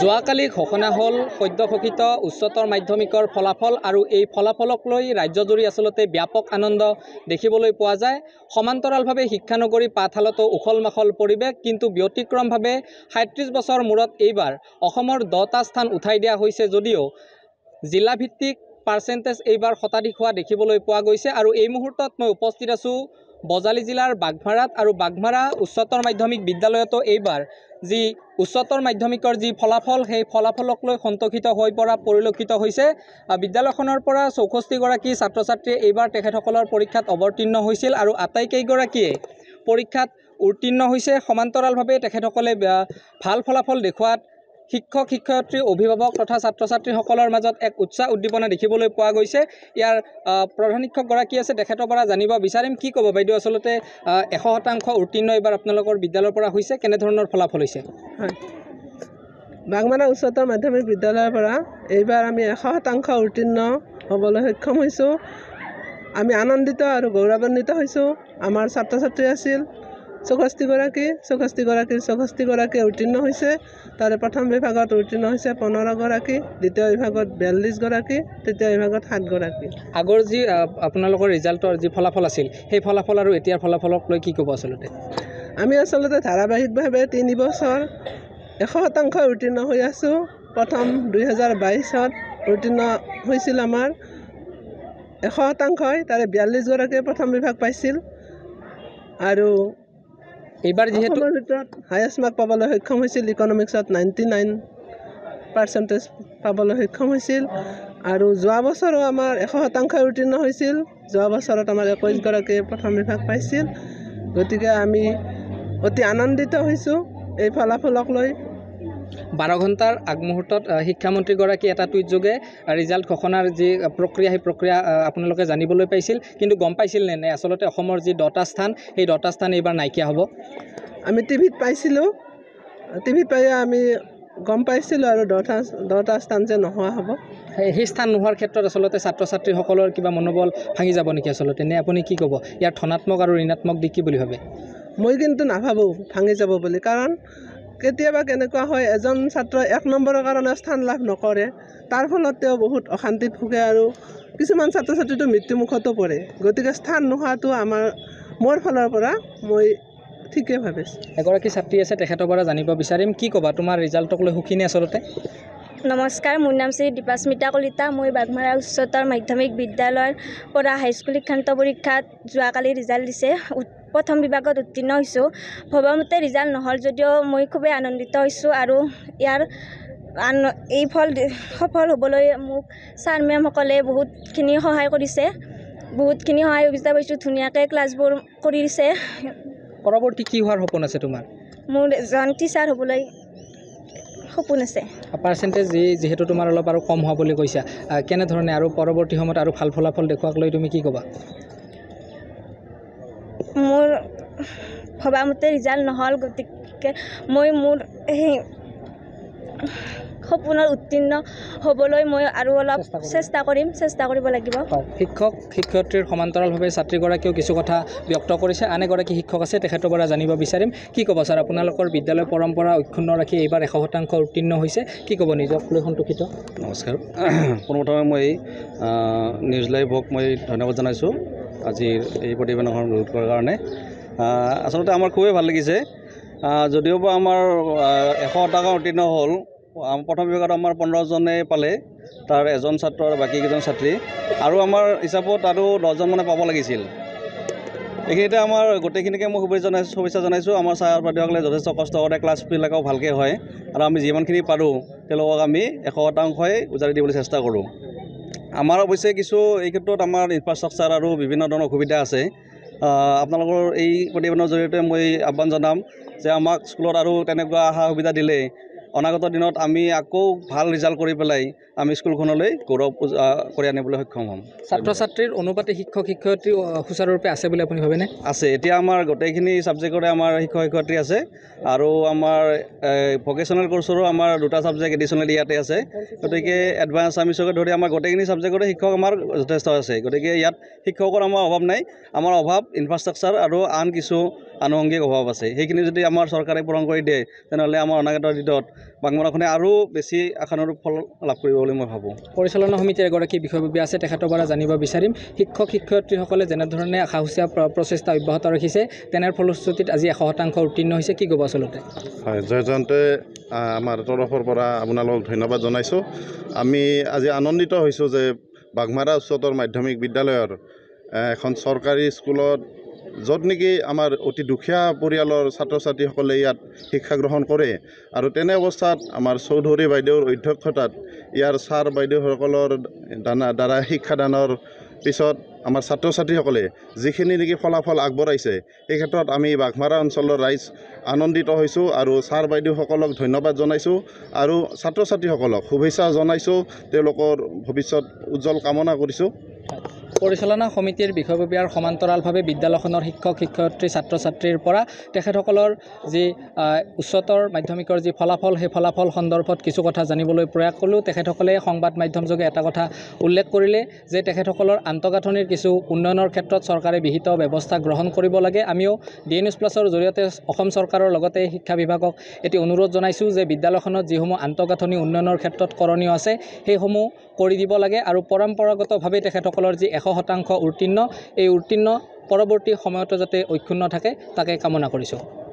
যোৱাকালি ঘোষণা হ'ল সদ্য ঘোষিত উচ্চতৰ মাধ্যমিকৰ ফলাফল আৰু এই ফলাফলক লৈ ৰাজ্যজুৰি আচলতে ব্যাপক আনন্দ দেখিবলৈ পোৱা যায় সমান্তৰালভাৱে শিক্ষানগৰী পাঠশালতো উখল মাখল পৰিৱেশ কিন্তু ব্যতিক্ৰমভাৱে সাতত্ৰিছ বছৰ মূৰত এইবাৰ অসমৰ দহটা স্থান উঠাই দিয়া হৈছে যদিও জিলাভিত্তিক পাৰ্চেণ্টেজ এইবাৰ শতাধিক হোৱা দেখিবলৈ পোৱা গৈছে আৰু এই মুহূৰ্তত মই উপস্থিত আছোঁ বজালী জিলাৰ বাঘমাৰাত আৰু বাঘমাৰা উচ্চতৰ মাধ্যমিক বিদ্যালয়তো এইবাৰ যি উচ্চতৰ মাধ্যমিকৰ যি ফলাফল সেই ফলাফলক লৈ সন্তোষিত হৈ পৰা পৰিলক্ষিত হৈছে বিদ্যালয়খনৰ পৰা চৌষষ্ঠিগৰাকী ছাত্ৰ ছাত্ৰীয়ে এইবাৰ তেখেতসকলৰ পৰীক্ষাত অৱতীৰ্ণ হৈছিল আৰু আটাইকেইগৰাকীয়ে পৰীক্ষাত উত্তীৰ্ণ হৈছে সমান্তৰালভাৱে তেখেতসকলে ভাল ফলাফল দেখুৱাত শিক্ষক শিক্ষয়িত্ৰী অভিভাৱক তথা ছাত্ৰ ছাত্ৰীসকলৰ মাজত এক উৎসাহ উদ্দীপনা দেখিবলৈ পোৱা গৈছে ইয়াৰ প্ৰধান শিক্ষকগৰাকী আছে তেখেতৰ পৰা জানিব বিচাৰিম কি ক'ব বাইদেউ আচলতে এশ শতাংশ উত্তীৰ্ণ এইবাৰ আপোনালোকৰ বিদ্যালয়ৰ পৰা হৈছে কেনেধৰণৰ ফলাফল হৈছে হয় বাগমানা উচ্চতৰ মাধ্যমিক বিদ্যালয়ৰ পৰা এইবাৰ আমি এশ শতাংশ উত্তীৰ্ণ হ'বলৈ সক্ষম হৈছোঁ আমি আনন্দিত আৰু গৌৰৱান্বিত হৈছোঁ আমাৰ ছাত্ৰ ছাত্ৰী আছিল চৌষষ্ঠিগৰাকী চৌষষ্ঠিগৰাকীৰ চৌষষ্ঠিগৰাকী উত্তীৰ্ণ হৈছে তাৰে প্ৰথম বিভাগত উত্তীৰ্ণ হৈছে পোন্ধৰগৰাকী দ্বিতীয় বিভাগত বিয়াল্লিছগৰাকী তৃতীয় বিভাগত সাতগৰাকী আগৰ যি আপোনালোকৰ ৰিজাল্টৰ যি ফলাফল আছিল সেই ফলাফল আৰু এতিয়াৰ ফলাফলক লৈ কি ক'ব আচলতে আমি আচলতে ধাৰাবাহিকভাৱে তিনি বছৰ এশ শতাংশ উত্তীৰ্ণ হৈ আছোঁ প্ৰথম দুহেজাৰ বাইছত উত্তীৰ্ণ হৈছিল আমাৰ এশ শতাংশই তাৰে বিয়াল্লিছগৰাকীয়ে প্ৰথম বিভাগ পাইছিল আৰু এইবাৰ যিহেতু হায়েষ্ট মাৰ্ক পাবলৈ সক্ষম হৈছিল ইকনমিক্সত নাইণ্টি নাইন পাৰ্চেণ্টেজ পাবলৈ সক্ষম হৈছিল আৰু যোৱা বছৰো আমাৰ এশ শতাংশই উত্তীৰ্ণ হৈছিল যোৱা বছৰত আমাৰ একৈছগৰাকীয়ে প্ৰথম বিভাগ পাইছিল গতিকে আমি অতি আনন্দিত হৈছোঁ এই ফলাফলক লৈ বাৰ ঘণ্টাৰ আগমুহূৰ্তত শিক্ষামন্ত্ৰীগৰাকী এটা টুইটযোগে ৰিজাল্ট ঘোষণাৰ যি প্ৰক্ৰিয়া সেই প্ৰক্ৰিয়া আপোনালোকে জানিবলৈ পাইছিল কিন্তু গম পাইছিল নে নাই আচলতে অসমৰ যি দহটা স্থান সেই দহটা স্থান এইবাৰ নাইকিয়া হ'ব আমি টিভিত পাইছিলোঁ টিভিত পাই আমি গম পাইছিলোঁ আৰু দহটা দহটা স্থান যে নোহোৱা হ'ব সেই স্থান নোহোৱাৰ ক্ষেত্ৰত আচলতে ছাত্ৰ ছাত্ৰীসকলৰ কিবা মনোবল ভাঙি যাব নেকি আচলতে নে আপুনি কি ক'ব ইয়াৰ ধনাত্মক আৰু ঋণাত্মক দিশ কি বুলি ভাবে মই কিন্তু নাভাবোঁ ভাঙি যাব বুলি কাৰণ কেতিয়াবা কেনেকুৱা হয় এজন ছাত্ৰ এক নম্বৰৰ কাৰণে স্থান লাভ নকৰে তাৰ ফলত তেওঁ বহুত অশান্তিত ভোগে আৰু কিছুমান ছাত্ৰ ছাত্ৰীটো মৃত্যুমুখতো পৰে গতিকে স্থান নোহোৱাটো আমাৰ মোৰ ফালৰ পৰা মই ঠিকেই ভাবিছোঁ এগৰাকী ছাত্ৰী আছে তেখেতৰ পৰা জানিব বিচাৰিম কি ক'বা তোমাৰ ৰিজাল্টক লৈ সুখী নে আচলতে নমস্কাৰ মোৰ নাম শ্ৰী দীপাস্মিতা কলিতা মই বাঘমাৰা উচ্চতৰ মাধ্যমিক বিদ্যালয়ৰ পৰা হাইস্কুল শিক্ষান্ত পৰীক্ষাত যোৱাকালি ৰিজাল্ট দিছে প্ৰথম বিভাগত উত্তীৰ্ণ হৈছোঁ ভবামতে ৰিজাল্ট নহ'ল যদিও মই খুবেই আনন্দিত হৈছোঁ আৰু ইয়াৰ আন এই ফল সফল হ'বলৈ মোক ছাৰ মেমসকলে বহুতখিনি সহায় কৰিছে বহুতখিনি সহায় সুবিধা পাইছোঁ ধুনীয়াকৈ ক্লাছবোৰ কৰিছে পৰৱৰ্তী কি হোৱাৰ সপোন আছে তোমাৰ মোৰ এজন টিচাৰ হ'বলৈ সপোন আছে পাৰ্চেণ্টেজ যিহেতু তোমাৰ অলপ আৰু কম হোৱা বুলি কৈছা কেনেধৰণে আৰু পৰৱৰ্তী সময়ত আৰু ভাল ফলাফল দেখুৱাক লৈ তুমি কি ক'বা মোৰ ভবামতে ৰিজাল্ট নহ'ল গতিকে মই মোৰ সেই সপোনত উত্তীৰ্ণ হ'বলৈ মই আৰু অলপ চেষ্টা কৰিম চেষ্টা কৰিব লাগিব শিক্ষক শিক্ষয়িত্ৰীৰ সমান্তৰালভাৱে ছাত্ৰীগৰাকীয়েও কিছু কথা ব্যক্ত কৰিছে আন এগৰাকী শিক্ষক আছে তেখেতৰ পৰা জানিব বিচাৰিম কি ক'ব ছাৰ আপোনালোকৰ বিদ্যালয় পৰম্পৰা অক্ষুণ্ণ ৰাখি এইবাৰ এশ শতাংশ উত্তীৰ্ণ হৈছে কি ক'ব নিজক লৈ সন্তোষিত নমস্কাৰ পোনপ্ৰথমে মই নিউজ লাইভক মই ধন্যবাদ জনাইছোঁ আজিৰ এই প্ৰতিবেদনখন অনুৰোধ কৰাৰ কাৰণে আচলতে আমাৰ খুবেই ভাল লাগিছে যদিওবা আমাৰ এশ শতাংশ উত্তীৰ্ণ হ'ল প্ৰথম বিভাগত আমাৰ পোন্ধৰজনেই পালে তাৰ এজন ছাত্ৰ আৰু বাকীকেইজন ছাত্ৰী আৰু আমাৰ হিচাপত আৰু দহজন মানে পাব লাগিছিল এইখিনিতে আমাৰ গোটেইখিনিকে মই শুভেচ্ছা জনাইছোঁ শুভেচ্ছা জনাইছোঁ আমাৰ ছাৰ বাইদেউসকলে যথেষ্ট কষ্ট কৰে ক্লাছবিলাকো ভালকৈ হয় আৰু আমি যিমানখিনি পাৰোঁ তেওঁলোকক আমি এশ শতাংশই উজাৰি দিবলৈ চেষ্টা কৰোঁ আমাৰ অৱশ্যে কিছু এই ক্ষেত্ৰত আমাৰ ইনফ্ৰাষ্ট্ৰাকচাৰ আৰু বিভিন্ন ধৰণৰ অসুবিধা আছে আপোনালোকৰ এই প্ৰতিবেদনৰ জৰিয়তে মই আহ্বান জনাম যে আমাক স্কুলত আৰু তেনেকুৱা সা সুবিধা দিলে অনাগত দিনত আমি আকৌ ভাল ৰিজাল্ট কৰি পেলাই আমি স্কুলখনলৈ গৌৰৱ কৰি আনিবলৈ সক্ষম হ'ম ছাত্ৰ ছাত্ৰীৰ অনুপাতে শিক্ষক শিক্ষয়িত্ৰী সুচাৰুৰূপে আছে বুলি আপুনি ভাবেনে আছে এতিয়া আমাৰ গোটেইখিনি ছাবজেক্টৰে আমাৰ শিক্ষক শিক্ষয়িত্ৰী আছে আৰু আমাৰ ভকেশ্যনেল কৰ্চৰো আমাৰ দুটা ছাবজেক্ট এডিশ্যনেল ইয়াতে আছে গতিকে এডভান্স ছামিছকে ধৰি আমাৰ গোটেইখিনি ছাবজেক্টৰে শিক্ষক আমাৰ যথেষ্ট আছে গতিকে ইয়াত শিক্ষকৰ আমাৰ অভাৱ নাই আমাৰ অভাৱ ইনফ্ৰাষ্ট্ৰাকচাৰ আৰু আন কিছু আনুষংগিক অভাৱ আছে সেইখিনি যদি আমাৰ চৰকাৰে পূৰণ কৰি দিয়ে তেনেহ'লে আমাৰ অনাগত দিনত বাংলাখনে আৰু বেছি আশানুৰূপ ফল লাভ কৰিব বুলি মই ভাবোঁ পৰিচালনা সমিতিৰ এগৰাকী বিষয়ববীয়া আছে তেখেতৰ পৰা জানিব বিচাৰিম শিক্ষক শিক্ষয়িত্ৰীসকলে যেনেধৰণে আশা আশাসূচীয়া প্ৰচেষ্টা অব্যাহত ৰাখিছে তেনে ফলশ্ৰুতিত আজি এশ শতাংশ উত্তীৰ্ণ হৈছে কি ক'ব আচলতে হয় জয় জয়ন্তে আমাৰ তৰফৰ পৰা আপোনালোকক ধন্যবাদ জনাইছোঁ আমি আজি আনন্দিত হৈছোঁ যে বাঘমাৰা উচ্চতৰ মাধ্যমিক বিদ্যালয়ৰ এখন চৰকাৰী স্কুলত য'ত নেকি আমাৰ অতি দুখীয়া পৰিয়ালৰ ছাত্ৰ ছাত্ৰীসকলে ইয়াত শিক্ষা গ্ৰহণ কৰে আৰু তেনে অৱস্থাত আমাৰ চৌধুৰী বাইদেউৰ অধ্যক্ষতাত ইয়াৰ ছাৰ বাইদেউসকলৰ দানা দ্বাৰা শিক্ষাদানৰ পিছত আমাৰ ছাত্ৰ ছাত্ৰীসকলে যিখিনি নেকি ফলাফল আগবঢ়াইছে সেই ক্ষেত্ৰত আমি বাঘমাৰা অঞ্চলৰ ৰাইজ আনন্দিত হৈছোঁ আৰু ছাৰ বাইদেউসকলক ধন্যবাদ জনাইছোঁ আৰু ছাত্ৰ ছাত্ৰীসকলক শুভেচ্ছা জনাইছোঁ তেওঁলোকৰ ভৱিষ্যত উজ্জ্বল কামনা কৰিছোঁ পৰিচালনা সমিতিৰ বিষয়ববীয়াৰ সমান্তৰালভাৱে বিদ্যালয়খনৰ শিক্ষক শিক্ষয়িত্ৰী ছাত্ৰ ছাত্ৰীৰ পৰা তেখেতসকলৰ যি উচ্চতৰ মাধ্যমিকৰ যি ফলাফল সেই ফলাফল সন্দৰ্ভত কিছু কথা জানিবলৈ প্ৰয়াস কৰিলোঁ তেখেতসকলে সংবাদ মাধ্যমযোগে এটা কথা উল্লেখ কৰিলে যে তেখেতসকলৰ আন্তঃগাঁথনিৰ কিছু উন্নয়নৰ ক্ষেত্ৰত চৰকাৰে বিহিত ব্যৱস্থা গ্ৰহণ কৰিব লাগে আমিও ডি এন ইউজ প্লাছৰ জৰিয়তে অসম চৰকাৰৰ লগতে শিক্ষা বিভাগক এটি অনুৰোধ জনাইছোঁ যে বিদ্যালয়খনত যিসমূহ আন্তঃগাঁথনি উন্নয়নৰ ক্ষেত্ৰত কৰণীয় আছে সেইসমূহ কৰি দিব লাগে আৰু পৰম্পৰাগতভাৱে তেখেতসকলৰ যি এশ শতাংশ উত্তীৰ্ণ এই উত্তীৰ্ণ পৰৱৰ্তী সময়তো যাতে অক্ষুণ্ণ থাকে তাকে কামনা কৰিছোঁ